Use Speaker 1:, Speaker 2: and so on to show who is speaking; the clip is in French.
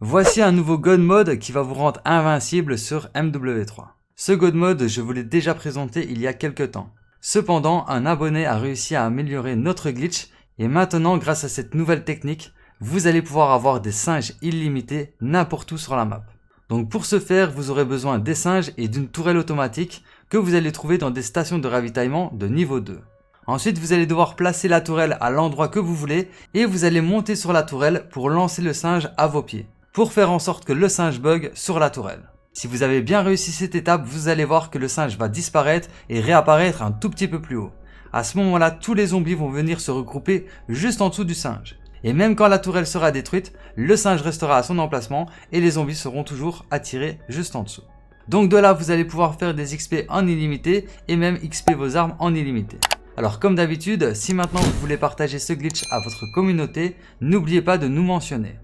Speaker 1: Voici un nouveau God Mode qui va vous rendre invincible sur MW3. Ce God Mode, je vous l'ai déjà présenté il y a quelques temps. Cependant, un abonné a réussi à améliorer notre glitch et maintenant, grâce à cette nouvelle technique, vous allez pouvoir avoir des singes illimités n'importe où sur la map. Donc pour ce faire, vous aurez besoin des singes et d'une tourelle automatique que vous allez trouver dans des stations de ravitaillement de niveau 2. Ensuite, vous allez devoir placer la tourelle à l'endroit que vous voulez et vous allez monter sur la tourelle pour lancer le singe à vos pieds pour faire en sorte que le singe bug sur la tourelle. Si vous avez bien réussi cette étape, vous allez voir que le singe va disparaître et réapparaître un tout petit peu plus haut. À ce moment-là, tous les zombies vont venir se regrouper juste en dessous du singe. Et même quand la tourelle sera détruite, le singe restera à son emplacement et les zombies seront toujours attirés juste en dessous. Donc de là, vous allez pouvoir faire des XP en illimité et même XP vos armes en illimité. Alors comme d'habitude, si maintenant vous voulez partager ce glitch à votre communauté, n'oubliez pas de nous mentionner.